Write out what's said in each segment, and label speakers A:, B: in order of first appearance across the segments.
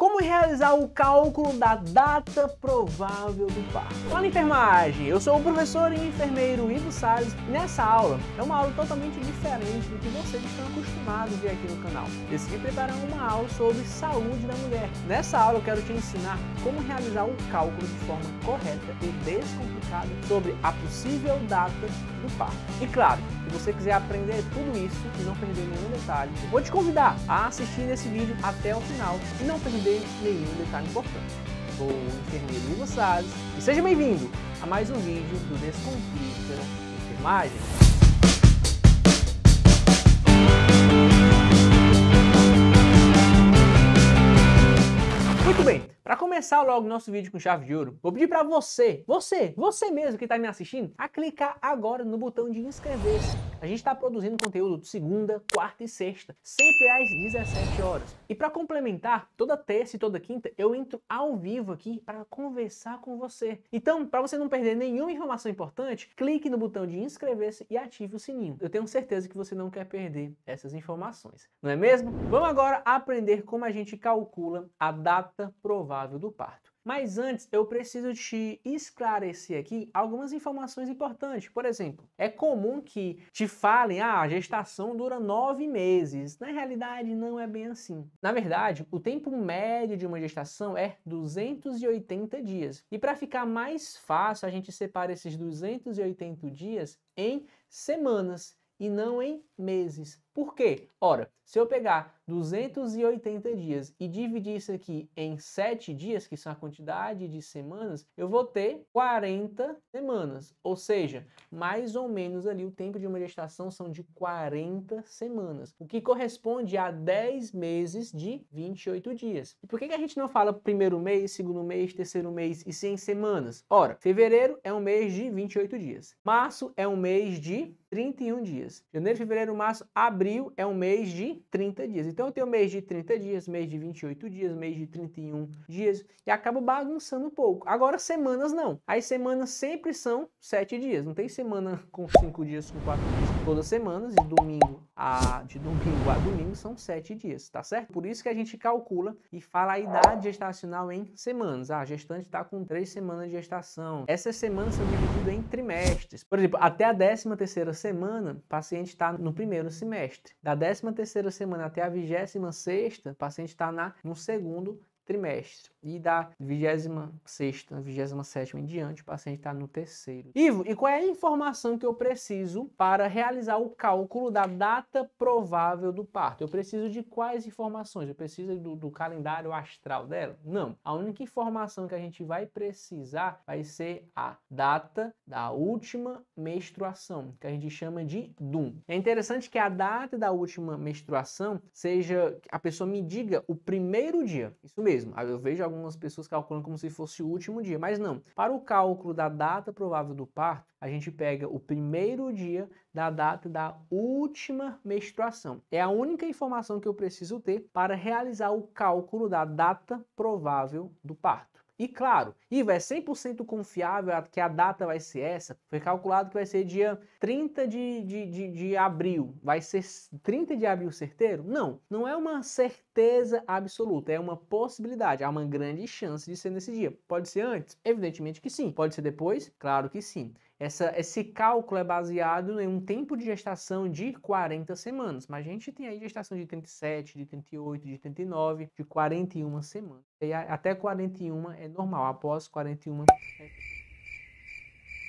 A: como realizar o cálculo da data provável do parto. Olá, enfermagem! Eu sou o professor e enfermeiro Ivo Salles. Nessa aula é uma aula totalmente diferente do que vocês estão acostumados a ver aqui no canal. Decidi preparar uma aula sobre saúde da mulher. Nessa aula eu quero te ensinar como realizar o cálculo de forma correta e descomplicada sobre a possível data do parto. E claro, se você quiser aprender tudo isso e não perder nenhum detalhe, vou te convidar a assistir esse vídeo até o final e não perder perder nenhum detalhe importante. Sou o enfermeiro Hugo Salles e seja bem-vindo a mais um vídeo do Descomplica Enfermagem. Muito bem, para começar logo nosso vídeo com chave de ouro, vou pedir para você, você, você mesmo que está me assistindo, a clicar agora no botão de inscrever-se. A gente está produzindo conteúdo de segunda, quarta e sexta, sempre às 17 horas. E para complementar, toda terça e toda quinta eu entro ao vivo aqui para conversar com você. Então, para você não perder nenhuma informação importante, clique no botão de inscrever-se e ative o sininho. Eu tenho certeza que você não quer perder essas informações, não é mesmo? Vamos agora aprender como a gente calcula a data data provável do parto. Mas antes, eu preciso te esclarecer aqui algumas informações importantes. Por exemplo, é comum que te falem, ah, a gestação dura nove meses. Na realidade, não é bem assim. Na verdade, o tempo médio de uma gestação é 280 dias. E para ficar mais fácil, a gente separa esses 280 dias em semanas e não em meses. Por quê? Ora, se eu pegar 280 dias e dividir isso aqui em 7 dias, que são a quantidade de semanas, eu vou ter 40 semanas. Ou seja, mais ou menos ali o tempo de uma gestação são de 40 semanas, o que corresponde a 10 meses de 28 dias. E por que, que a gente não fala primeiro mês, segundo mês, terceiro mês e sem semanas? Ora, fevereiro é um mês de 28 dias, março é um mês de 31 dias, janeiro, fevereiro, março, abril frio é um mês de 30 dias. Então eu tenho mês de 30 dias, mês de 28 dias, mês de 31 dias e acabo bagunçando um pouco. Agora semanas não. As semanas sempre são 7 dias. Não tem semana com 5 dias, com 4 dias todas as semanas, de domingo a de domingo a domingo são sete dias, tá certo? Por isso que a gente calcula e fala a idade gestacional em semanas. Ah, a gestante está com três semanas de gestação. Essas semanas são divididas em trimestres. Por exemplo, até a décima terceira semana, o paciente está no primeiro semestre. Da décima terceira semana até a vigésima sexta, o paciente está no segundo trimestre. E da 26, 27 em diante, o paciente está no terceiro. Ivo, e qual é a informação que eu preciso para realizar o cálculo da data provável do parto? Eu preciso de quais informações? Eu preciso do, do calendário astral dela? Não. A única informação que a gente vai precisar vai ser a data da última menstruação, que a gente chama de DUM. É interessante que a data da última menstruação seja a pessoa me diga o primeiro dia. Isso mesmo. Eu vejo algumas pessoas calculam como se fosse o último dia, mas não. Para o cálculo da data provável do parto, a gente pega o primeiro dia da data da última menstruação. É a única informação que eu preciso ter para realizar o cálculo da data provável do parto. E claro, Iva, é 100% confiável que a data vai ser essa? Foi calculado que vai ser dia 30 de, de, de, de, abril. Vai ser 30 de abril certeiro? Não, não é uma certeza absoluta, é uma possibilidade, há uma grande chance de ser nesse dia. Pode ser antes? Evidentemente que sim. Pode ser depois? Claro que sim. Essa, esse cálculo é baseado em um tempo de gestação de 40 semanas, mas a gente tem aí gestação de 37, de 38, de 39, de 41 semanas. E até 41 é normal, após 41 é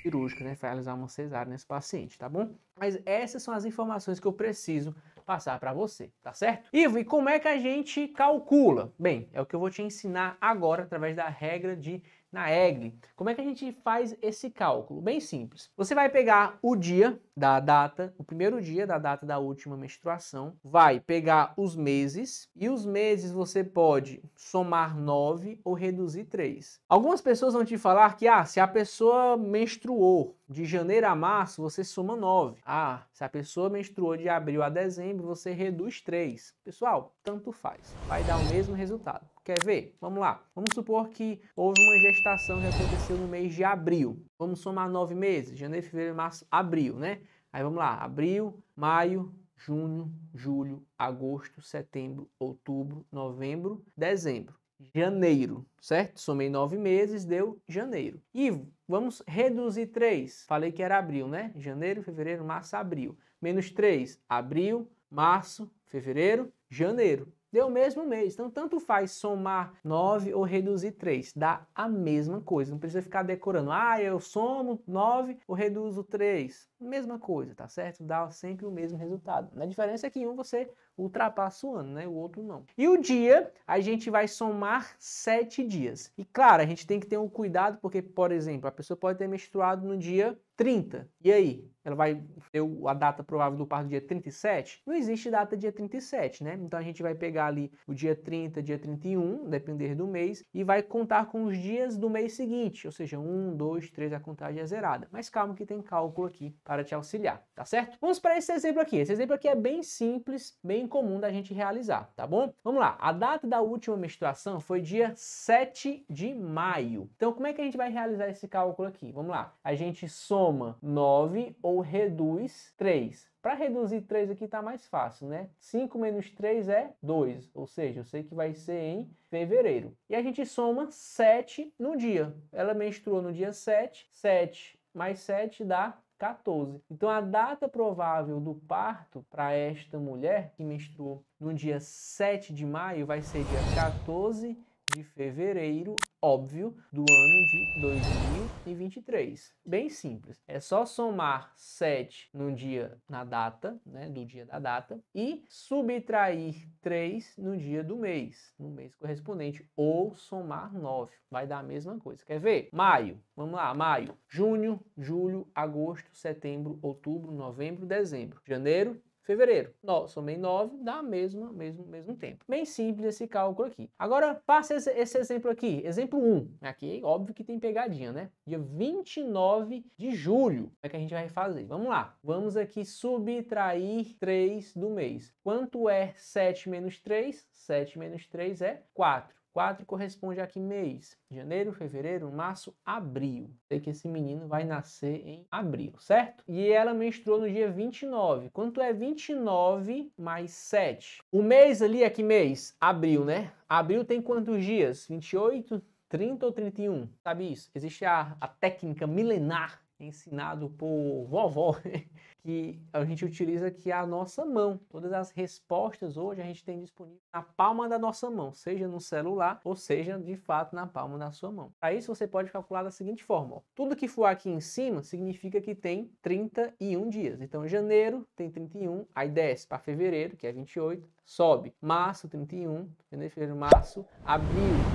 A: cirúrgica, né? Realizar uma cesárea nesse paciente, tá bom? Mas essas são as informações que eu preciso passar para você, tá certo? Ivo, e como é que a gente calcula? Bem, é o que eu vou te ensinar agora através da regra de na EGRI. Como é que a gente faz esse cálculo? Bem simples. Você vai pegar o dia da data, o primeiro dia da data da última menstruação, vai pegar os meses e os meses você pode somar 9 ou reduzir 3. Algumas pessoas vão te falar que ah, se a pessoa menstruou de janeiro a março, você soma 9. Ah, se a pessoa menstruou de abril a dezembro, você reduz 3. Pessoal, tanto faz. Vai dar o mesmo resultado. Quer ver? Vamos lá. Vamos supor que houve uma gestação que aconteceu no mês de abril. Vamos somar nove meses: janeiro, fevereiro, março, abril, né? Aí vamos lá: abril, maio, junho, julho, agosto, setembro, outubro, novembro, dezembro, janeiro, certo? Somei nove meses, deu janeiro. E vamos reduzir três. Falei que era abril, né? Janeiro, fevereiro, março, abril. Menos três, abril, março, fevereiro, janeiro deu o mesmo mês. Então, tanto faz somar 9 ou reduzir 3, dá a mesma coisa. Não precisa ficar decorando, ah, eu somo 9 ou reduzo 3 mesma coisa, tá certo? Dá sempre o mesmo resultado. A diferença é que um você ultrapassa o ano, né? O outro não. E o dia, a gente vai somar sete dias. E claro, a gente tem que ter um cuidado, porque, por exemplo, a pessoa pode ter menstruado no dia 30. E aí? Ela vai ter a data provável do parto dia 37? Não existe data dia 37, né? Então a gente vai pegar ali o dia 30, dia 31, depender do mês, e vai contar com os dias do mês seguinte, ou seja, 1, 2, 3, a contagem é zerada. Mas calma que tem cálculo aqui, para te auxiliar, tá certo? Vamos para esse exemplo aqui. Esse exemplo aqui é bem simples, bem comum da gente realizar, tá bom? Vamos lá. A data da última menstruação foi dia 7 de maio. Então, como é que a gente vai realizar esse cálculo aqui? Vamos lá. A gente soma 9 ou reduz 3. Para reduzir 3 aqui está mais fácil, né? 5 menos 3 é 2, ou seja, eu sei que vai ser em fevereiro. E a gente soma 7 no dia. Ela menstruou no dia 7, 7 mais 7 dá 14. Então, a data provável do parto para esta mulher que menstruou no dia 7 de maio vai ser dia 14 de fevereiro, óbvio, do ano de 2023. Bem simples. É só somar 7 no dia na data, né, do dia da data, e subtrair 3 no dia do mês, no mês correspondente, ou somar 9. Vai dar a mesma coisa. Quer ver? Maio. Vamos lá, maio, junho, julho, agosto, setembro, outubro, novembro, dezembro, janeiro, fevereiro. No, somei 9, dá mesmo, mesmo, mesmo tempo. Bem simples esse cálculo aqui. Agora, passa esse, esse, exemplo aqui. Exemplo 1. Aqui, óbvio que tem pegadinha, né? Dia 29 de julho. Como é que a gente vai fazer? Vamos lá. Vamos aqui subtrair 3 do mês. Quanto é 7 menos 3? 7 menos 3 é 4. 4 corresponde a que mês? Janeiro, fevereiro, março, abril. Sei que esse menino vai nascer em abril, certo? E ela menstruou no dia 29. Quanto é 29 mais 7? O mês ali é que mês? Abril, né? Abril tem quantos dias? 28, 30 ou 31? Sabe isso? Existe a, a técnica milenar ensinado por vovó, que a gente utiliza que a nossa mão. Todas as respostas hoje a gente tem disponível na palma da nossa mão, seja no celular ou seja de fato na palma da sua mão. Para isso você pode calcular da seguinte forma: ó. tudo que for aqui em cima significa que tem 31 dias. Então janeiro tem 31, aí desce para fevereiro, que é 28, sobe. Março 31, janeiro, fevereiro, março, abril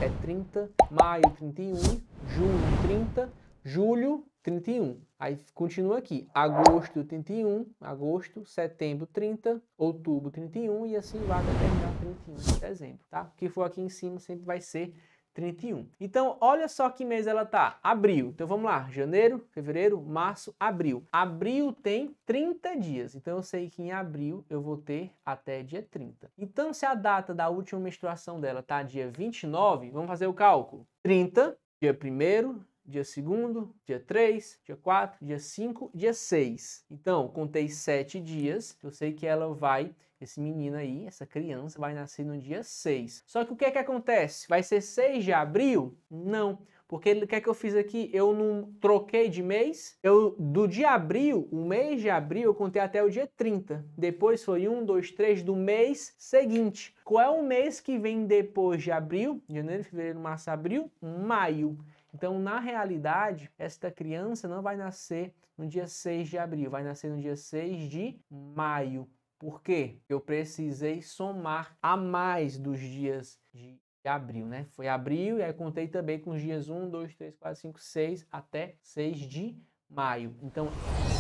A: é 30, maio 31, junho 30 julho 31. Aí continua aqui, agosto 31, agosto, setembro 30, outubro 31 e assim vai até terminar 31 de dezembro, tá? O que for aqui em cima sempre vai ser 31. Então, olha só que mês ela tá. Abril. Então, vamos lá. Janeiro, fevereiro, março, abril. Abril tem 30 dias. Então, eu sei que em abril eu vou ter até dia 30. Então, se a data da última menstruação dela tá dia 29, vamos fazer o cálculo. 30, dia 1 dia 2, dia 3, dia 4, dia 5, dia 6. Então, contei 7 dias, eu sei que ela vai esse menino aí, essa criança, vai nascer no dia 6. Só que o que é que acontece? Vai ser 6 de abril? Não. Porque o que é que eu fiz aqui? Eu não troquei de mês. Eu, do dia abril, o mês de abril, eu contei até o dia 30. Depois foi 1, 2, 3 do mês seguinte. Qual é o mês que vem depois de abril? Janeiro, fevereiro, março, abril? Maio. Então, na realidade, esta criança não vai nascer no dia 6 de abril, vai nascer no dia 6 de maio. Por quê? Eu precisei somar a mais dos dias de abril, né? Foi abril e aí contei também com os dias 1, 2, 3, 4, 5, 6 até 6 de maio. Então,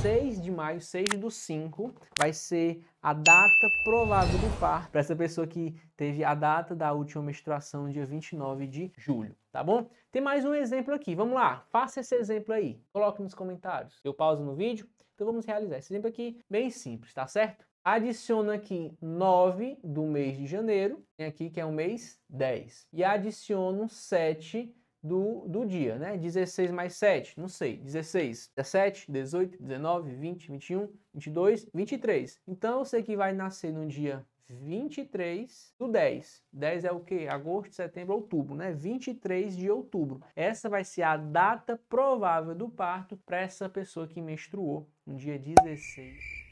A: 6 de maio, 6 do 5, vai ser a data provável do parto para essa pessoa que teve a data da última menstruação, dia 29 de julho, tá bom? Tem mais um exemplo aqui, vamos lá, faça esse exemplo aí, coloque nos comentários. Eu pauso no vídeo, então vamos realizar esse exemplo aqui, bem simples, tá certo? Adiciona aqui 9 do mês de janeiro, tem aqui que é o mês 10, e adiciono 7 do, do dia, né? 16 mais 7, não sei, 16, 17, 18, 19, 20, 21, 22, 23. Então eu sei que vai nascer no dia 23 do 10. 10 é o que? Agosto, setembro, outubro, né? 23 de outubro. Essa vai ser a data provável do parto para essa pessoa que menstruou no dia 16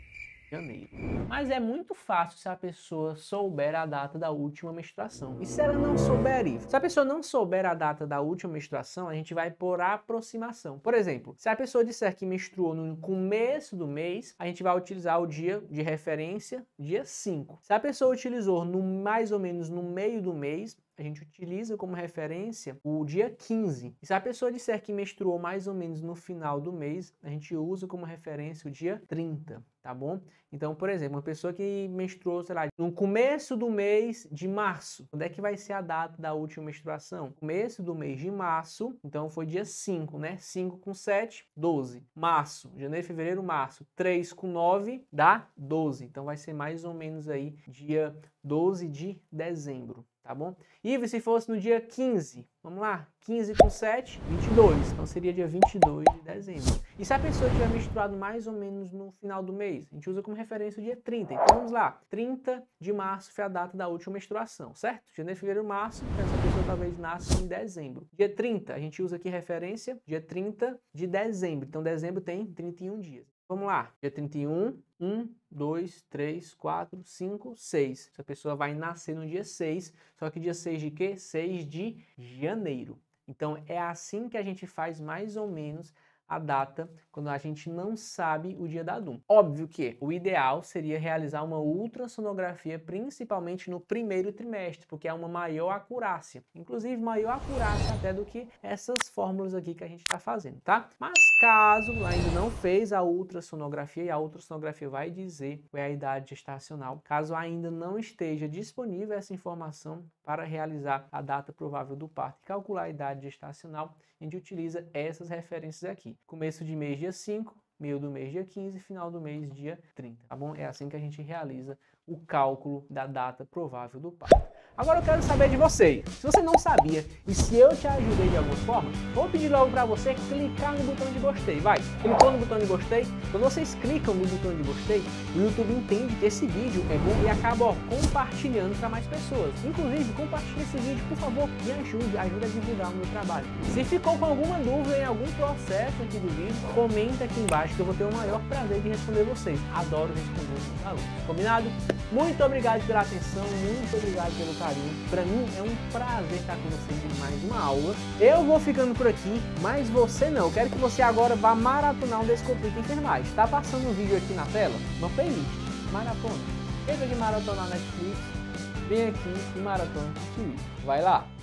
A: janeiro. Mas é muito fácil se a pessoa souber a data da última menstruação. E se ela não souber isso? Se a pessoa não souber a data da última menstruação, a gente vai por aproximação. Por exemplo, se a pessoa disser que menstruou no começo do mês, a gente vai utilizar o dia de referência, dia 5. Se a pessoa utilizou no mais ou menos no meio do mês, a gente utiliza como referência o dia 15. E se a pessoa disser que menstruou mais ou menos no final do mês, a gente usa como referência o dia 30, tá bom? Então, por exemplo, uma pessoa que menstruou, sei lá, no começo do mês de março. Quando é que vai ser a data da última menstruação? Começo do mês de março, então foi dia 5, né? 5 com 7, 12. Março, janeiro, fevereiro, março. 3 com 9 dá 12. Então vai ser mais ou menos aí dia 12 de dezembro tá bom? E se fosse no dia 15, vamos lá, 15 com 7, 22, então seria dia 22 de dezembro. E se a pessoa tiver menstruado mais ou menos no final do mês, a gente usa como referência o dia 30. Então vamos lá, 30 de março foi a data da última menstruação, certo? Janeiro, fevereiro, março, então essa pessoa talvez nasça em dezembro. Dia 30, a gente usa aqui referência, dia 30 de dezembro. Então dezembro tem 31 dias. Vamos lá, dia 31, 1, 2, 3, 4, 5, 6. Essa pessoa vai nascer no dia 6, só que dia 6 de quê? 6 de janeiro. Então é assim que a gente faz mais ou menos a data quando a gente não sabe o dia da DUM. Óbvio que o ideal seria realizar uma ultrassonografia principalmente no primeiro trimestre, porque é uma maior acurácia, inclusive maior acurácia até do que essas fórmulas aqui que a gente está fazendo, tá? Mas caso ainda não fez a ultrassonografia, e a ultrassonografia vai dizer qual é a idade gestacional, caso ainda não esteja disponível essa informação, para realizar a data provável do parto e calcular a idade gestacional, a gente utiliza essas referências aqui. Começo de mês, dia 5, meio do mês, dia 15, final do mês, dia 30, tá bom? É assim que a gente realiza o cálculo da data provável do parto. Agora eu quero saber de vocês. Se você não sabia e se eu te ajudei de alguma forma, vou pedir logo para você clicar no botão de gostei. Vai, clicou no botão de gostei? Quando vocês clicam no botão de gostei, o YouTube entende que esse vídeo é bom e acaba ó, compartilhando para mais pessoas. Inclusive, compartilhe esse vídeo, por favor, me ajude, ajuda a divulgar o meu trabalho. Se ficou com alguma dúvida em algum processo aqui do vídeo, comenta aqui embaixo que eu vou ter o maior prazer de responder vocês. Adoro responder os alunos. Combinado? Muito obrigado pela atenção, muito obrigado pelo carinho. Para mim é um prazer estar com vocês em mais uma aula. Eu vou ficando por aqui, mas você não. Eu quero que você agora vá maratonar um Descomplica Enfermagem. Está passando um vídeo aqui na tela? Uma playlist. Maratona. Chega de maratonar Netflix, vem aqui e maratona TV. Vai lá!